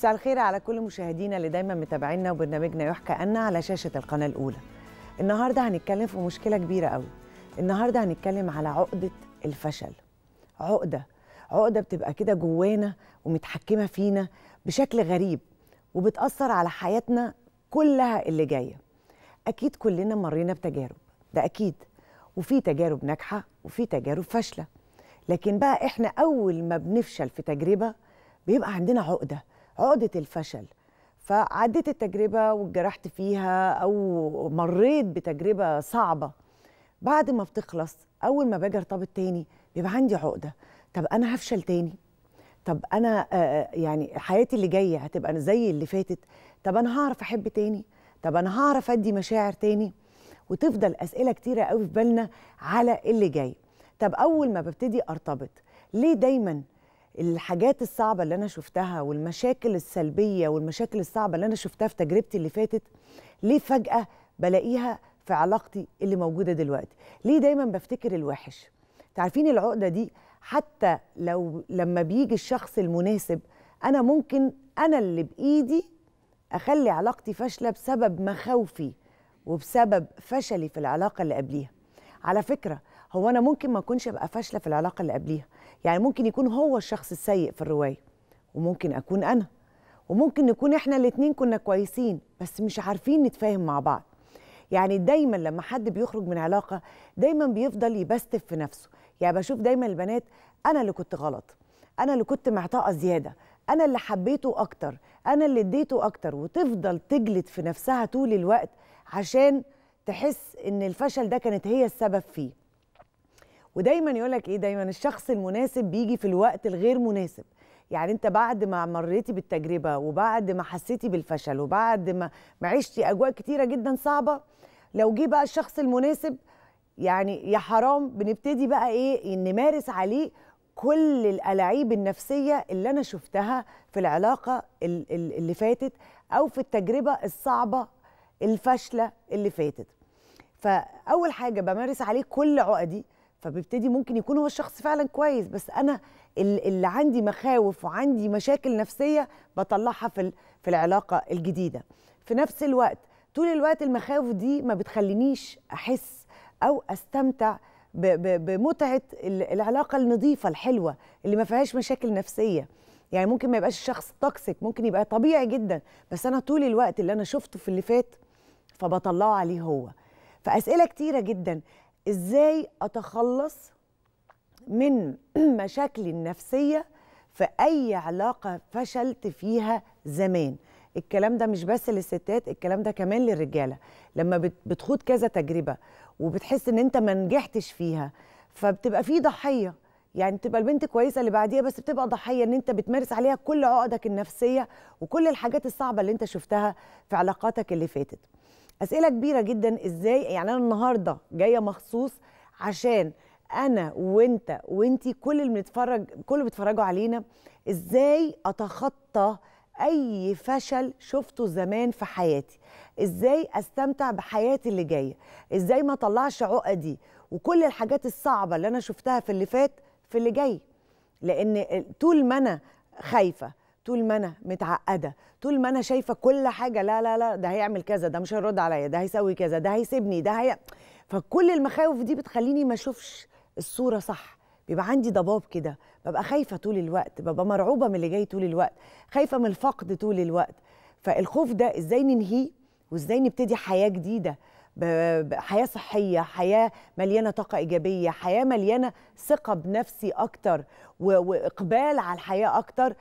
مساء الخير على كل مشاهدينا اللي دايما متابعينا وبرنامجنا يحكى أن على شاشة القناة الأولى النهاردة هنتكلم في مشكلة كبيرة قوي النهاردة هنتكلم على عقدة الفشل عقدة عقدة بتبقى كده جوانا ومتحكمة فينا بشكل غريب وبتأثر على حياتنا كلها اللي جاية أكيد كلنا مرينا بتجارب ده أكيد وفي تجارب ناجحة وفي تجارب فاشلة لكن بقى إحنا أول ما بنفشل في تجربة بيبقى عندنا عقدة عقده الفشل فعديت التجربه واتجرحت فيها او مريت بتجربه صعبه بعد ما بتخلص اول ما باجي ارتبط تاني بيبقى عندي عقده طب انا هفشل تاني طب انا آه، آه، يعني حياتي اللي جايه هتبقى زي اللي فاتت طب انا هعرف احب تاني طب انا هعرف ادي مشاعر تاني وتفضل اسئله كتيره قوي في بالنا على اللي جاي طب اول ما ببتدي ارتبط ليه دايما الحاجات الصعبه اللي انا شفتها والمشاكل السلبيه والمشاكل الصعبه اللي انا شفتها في تجربتي اللي فاتت ليه فجاه بلاقيها في علاقتي اللي موجوده دلوقتي ليه دايما بفتكر الوحش تعرفين العقده دي حتى لو لما بيجي الشخص المناسب انا ممكن انا اللي بايدي اخلي علاقتي فاشله بسبب مخاوفي وبسبب فشلي في العلاقه اللي قبليها على فكره هو انا ممكن ما اكونش ابقى فاشله في العلاقه اللي قبليها يعني ممكن يكون هو الشخص السيء في الروايه وممكن اكون انا وممكن نكون احنا الاتنين كنا كويسين بس مش عارفين نتفاهم مع بعض يعني دايما لما حد بيخرج من علاقه دايما بيفضل يبستف في نفسه يعني بشوف دايما البنات انا اللي كنت غلط انا اللي كنت معطاءه زياده انا اللي حبيته اكتر انا اللي اديته اكتر وتفضل تجلد في نفسها طول الوقت عشان تحس ان الفشل ده كانت هي السبب فيه ودايما يقول لك ايه دايما الشخص المناسب بيجي في الوقت الغير مناسب يعني انت بعد ما مريتي بالتجربه وبعد ما حسيتي بالفشل وبعد ما عشتي اجواء كتيره جدا صعبه لو جه بقى الشخص المناسب يعني يا حرام بنبتدي بقى ايه نمارس عليه كل الألاعيب النفسية اللي أنا شفتها في العلاقة اللي فاتت أو في التجربة الصعبة الفاشلة اللي فاتت فأول حاجة بمارس عليه كل عقدي فبيبتدي ممكن يكون هو الشخص فعلا كويس بس انا اللي عندي مخاوف وعندي مشاكل نفسيه بطلعها في في العلاقه الجديده في نفس الوقت طول الوقت المخاوف دي ما بتخلينيش احس او استمتع بمتعه العلاقه النظيفه الحلوه اللي ما فيهاش مشاكل نفسيه يعني ممكن ما يبقاش الشخص توكسيك ممكن يبقى طبيعي جدا بس انا طول الوقت اللي انا شفته في اللي فات فبطلعه عليه هو فاسئله كتيره جدا ازاي اتخلص من مشاكلي النفسيه في اي علاقه فشلت فيها زمان الكلام ده مش بس للستات الكلام ده كمان للرجاله لما بتخوض كذا تجربه وبتحس ان انت ما نجحتش فيها فبتبقى في ضحيه يعني تبقى البنت كويسه اللي بعديها بس بتبقى ضحيه ان انت بتمارس عليها كل عقدك النفسيه وكل الحاجات الصعبه اللي انت شفتها في علاقاتك اللي فاتت اسئله كبيره جدا ازاي يعني انا النهارده جايه مخصوص عشان انا وانت وانتي كل اللي بنتفرج كل اللي بيتفرجوا علينا ازاي اتخطى اي فشل شفته زمان في حياتي ازاي استمتع بحياتي اللي جايه ازاي ما اطلعش عقدي وكل الحاجات الصعبه اللي انا شفتها في اللي فات في اللي جاي لان طول ما انا خايفه طول ما انا متعقده طول ما انا شايفه كل حاجه لا لا لا ده هيعمل كذا ده مش هيرد عليا ده هيسوي كذا ده هيسيبني ده هي فكل المخاوف دي بتخليني ما اشوفش الصوره صح بيبقى عندي ضباب كده ببقى خايفه طول الوقت ببقى مرعوبه من اللي جاي طول الوقت خايفه من الفقد طول الوقت فالخوف ده ازاي ننهيه وازاي نبتدي حياه جديده حياه صحيه حياه مليانه طاقه ايجابيه حياه مليانه ثقه بنفسي اكتر واقبال على الحياه اكتر